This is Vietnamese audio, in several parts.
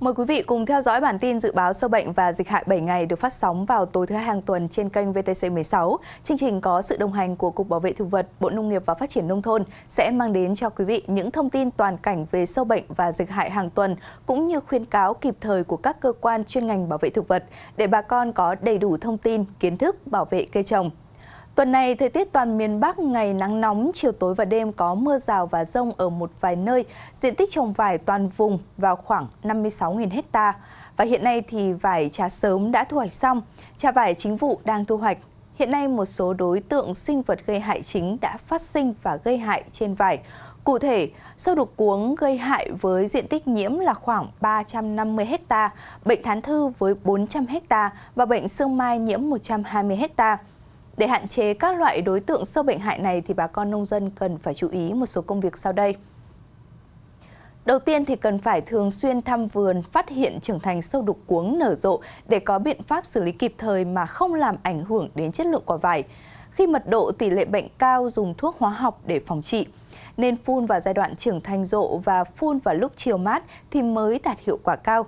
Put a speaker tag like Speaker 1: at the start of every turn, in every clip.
Speaker 1: Mời quý vị cùng theo dõi bản tin dự báo sâu bệnh và dịch hại 7 ngày được phát sóng vào tối thứ hai hàng tuần trên kênh VTC16. Chương trình có sự đồng hành của Cục Bảo vệ Thực vật, Bộ Nông nghiệp và Phát triển Nông thôn sẽ mang đến cho quý vị những thông tin toàn cảnh về sâu bệnh và dịch hại hàng tuần, cũng như khuyến cáo kịp thời của các cơ quan chuyên ngành bảo vệ thực vật để bà con có đầy đủ thông tin, kiến thức bảo vệ cây trồng. Tuần này, thời tiết toàn miền Bắc ngày nắng nóng, chiều tối và đêm có mưa rào và rông ở một vài nơi. Diện tích trồng vải toàn vùng vào khoảng 56.000 ha Và hiện nay thì vải trà sớm đã thu hoạch xong, trà vải chính vụ đang thu hoạch. Hiện nay một số đối tượng sinh vật gây hại chính đã phát sinh và gây hại trên vải. Cụ thể, sâu đục cuống gây hại với diện tích nhiễm là khoảng 350 ha, bệnh thán thư với 400 ha và bệnh sương mai nhiễm 120 hectare. Để hạn chế các loại đối tượng sâu bệnh hại này thì bà con nông dân cần phải chú ý một số công việc sau đây. Đầu tiên thì cần phải thường xuyên thăm vườn, phát hiện trưởng thành sâu đục cuống nở rộ để có biện pháp xử lý kịp thời mà không làm ảnh hưởng đến chất lượng quả vải. Khi mật độ tỷ lệ bệnh cao dùng thuốc hóa học để phòng trị. Nên phun vào giai đoạn trưởng thành rộ và phun vào lúc chiều mát thì mới đạt hiệu quả cao.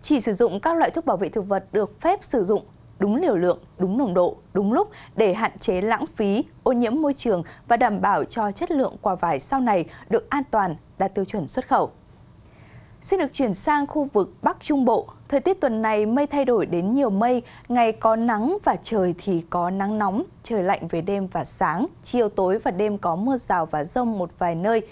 Speaker 1: Chỉ sử dụng các loại thuốc bảo vệ thực vật được phép sử dụng đúng liều lượng, đúng nồng độ, đúng lúc để hạn chế lãng phí, ô nhiễm môi trường và đảm bảo cho chất lượng quả vải sau này được an toàn, đạt tiêu chuẩn xuất khẩu. Xin được chuyển sang khu vực Bắc Trung Bộ. Thời tiết tuần này mây thay đổi đến nhiều mây, ngày có nắng và trời thì có nắng nóng, trời lạnh về đêm và sáng, chiều tối và đêm có mưa rào và rông một vài nơi.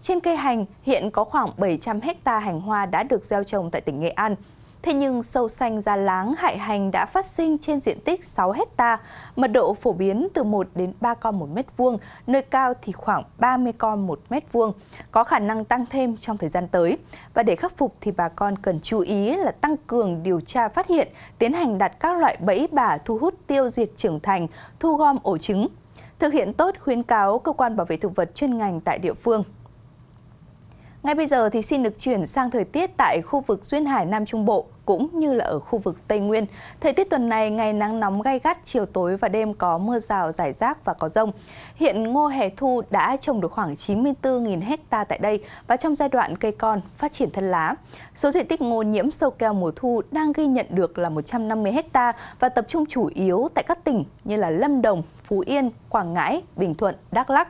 Speaker 1: Trên cây hành hiện có khoảng 700 hecta hành hoa đã được gieo trồng tại tỉnh Nghệ An. Thế nhưng sâu xanh da láng hại hành đã phát sinh trên diện tích 6 hecta, mật độ phổ biến từ 1 đến 3 con một mét vuông, nơi cao thì khoảng 30 con một mét vuông, có khả năng tăng thêm trong thời gian tới. Và để khắc phục thì bà con cần chú ý là tăng cường điều tra phát hiện, tiến hành đặt các loại bẫy bả thu hút tiêu diệt trưởng thành, thu gom ổ trứng, thực hiện tốt khuyến cáo cơ quan bảo vệ thực vật chuyên ngành tại địa phương. Ngay bây giờ thì xin được chuyển sang thời tiết tại khu vực Duyên Hải Nam Trung Bộ cũng như là ở khu vực Tây Nguyên. Thời tiết tuần này ngày nắng nóng gay gắt, chiều tối và đêm có mưa rào rải rác và có rông. Hiện ngô hè thu đã trồng được khoảng 94.000 hecta tại đây và trong giai đoạn cây con phát triển thân lá. Số diện tích ngô nhiễm sâu keo mùa thu đang ghi nhận được là 150 hecta và tập trung chủ yếu tại các tỉnh như là Lâm Đồng, Phú Yên, Quảng Ngãi, Bình Thuận, Đắk Lắc.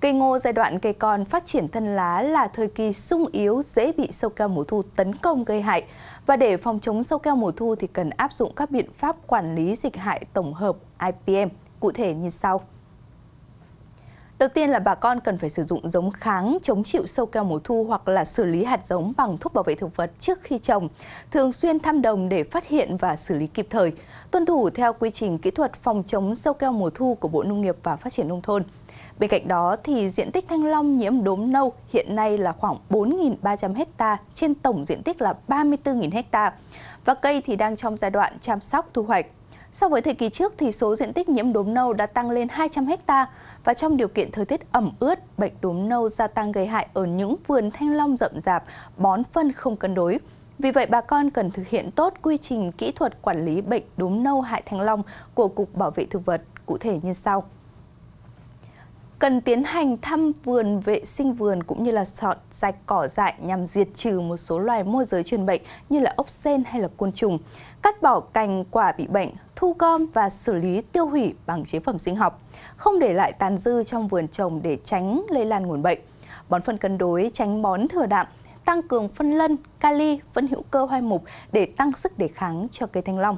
Speaker 1: Cây ngô giai đoạn cây con phát triển thân lá là thời kỳ sung yếu dễ bị sâu keo mùa thu tấn công gây hại. Và để phòng chống sâu keo mùa thu thì cần áp dụng các biện pháp quản lý dịch hại tổng hợp IPM, cụ thể như sau. Đầu tiên là bà con cần phải sử dụng giống kháng chống chịu sâu keo mùa thu hoặc là xử lý hạt giống bằng thuốc bảo vệ thực vật trước khi trồng, thường xuyên thăm đồng để phát hiện và xử lý kịp thời, tuân thủ theo quy trình kỹ thuật phòng chống sâu keo mùa thu của Bộ Nông nghiệp và Phát triển Nông thôn. Bên cạnh đó thì diện tích thanh long nhiễm đốm nâu hiện nay là khoảng 4.300 ha trên tổng diện tích là 34.000 ha và cây thì đang trong giai đoạn chăm sóc thu hoạch. So với thời kỳ trước thì số diện tích nhiễm đốm nâu đã tăng lên 200 ha và trong điều kiện thời tiết ẩm ướt, bệnh đốm nâu gia tăng gây hại ở những vườn thanh long rậm rạp, bón phân không cân đối. Vì vậy, bà con cần thực hiện tốt quy trình kỹ thuật quản lý bệnh đốm nâu hại thanh long của Cục Bảo vệ Thực vật, cụ thể như sau cần tiến hành thăm vườn vệ sinh vườn cũng như là dọn sạch cỏ dại nhằm diệt trừ một số loài môi giới truyền bệnh như là ốc sên hay là côn trùng, cắt bỏ cành quả bị bệnh, thu gom và xử lý tiêu hủy bằng chế phẩm sinh học, không để lại tàn dư trong vườn trồng để tránh lây lan nguồn bệnh. Bón phân cân đối tránh bón thừa đạm, tăng cường phân lân, kali, phân hữu cơ hoai mục để tăng sức đề kháng cho cây thanh long.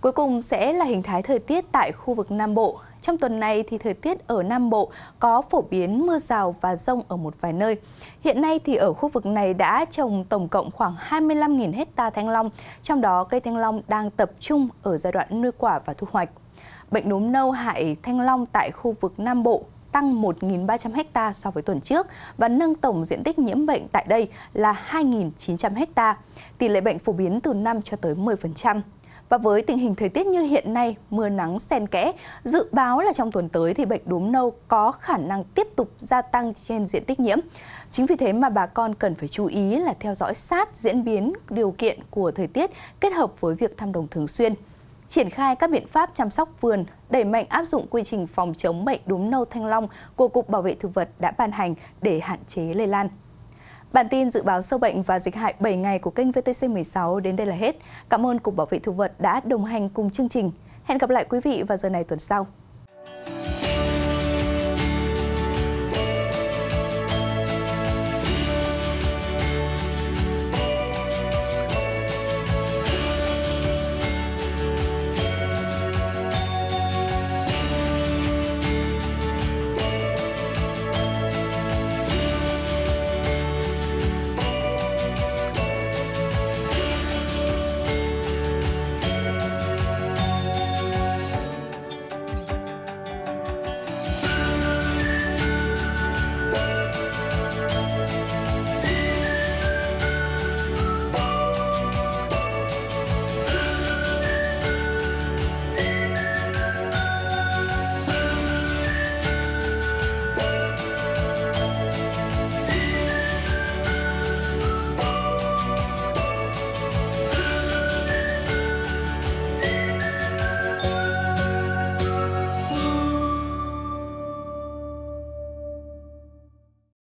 Speaker 1: Cuối cùng sẽ là hình thái thời tiết tại khu vực Nam Bộ. Trong tuần này thì thời tiết ở Nam Bộ có phổ biến mưa rào và rông ở một vài nơi. Hiện nay thì ở khu vực này đã trồng tổng cộng khoảng 25.000 hecta thanh long, trong đó cây thanh long đang tập trung ở giai đoạn nuôi quả và thu hoạch. Bệnh núm nâu hại thanh long tại khu vực Nam Bộ tăng 1.300 ha so với tuần trước và nâng tổng diện tích nhiễm bệnh tại đây là 2.900 ha. Tỷ lệ bệnh phổ biến từ 5 cho tới 10%. Và với tình hình thời tiết như hiện nay, mưa nắng xen kẽ, dự báo là trong tuần tới thì bệnh đốm nâu có khả năng tiếp tục gia tăng trên diện tích nhiễm. Chính vì thế mà bà con cần phải chú ý là theo dõi sát diễn biến điều kiện của thời tiết kết hợp với việc thăm đồng thường xuyên triển khai các biện pháp chăm sóc vườn, đẩy mạnh áp dụng quy trình phòng chống bệnh đốm nâu thanh long của Cục Bảo vệ Thực vật đã ban hành để hạn chế lây lan. Bản tin dự báo sâu bệnh và dịch hại 7 ngày của kênh VTC16 đến đây là hết. Cảm ơn Cục Bảo vệ Thực vật đã đồng hành cùng chương trình. Hẹn gặp lại quý vị vào giờ này tuần sau.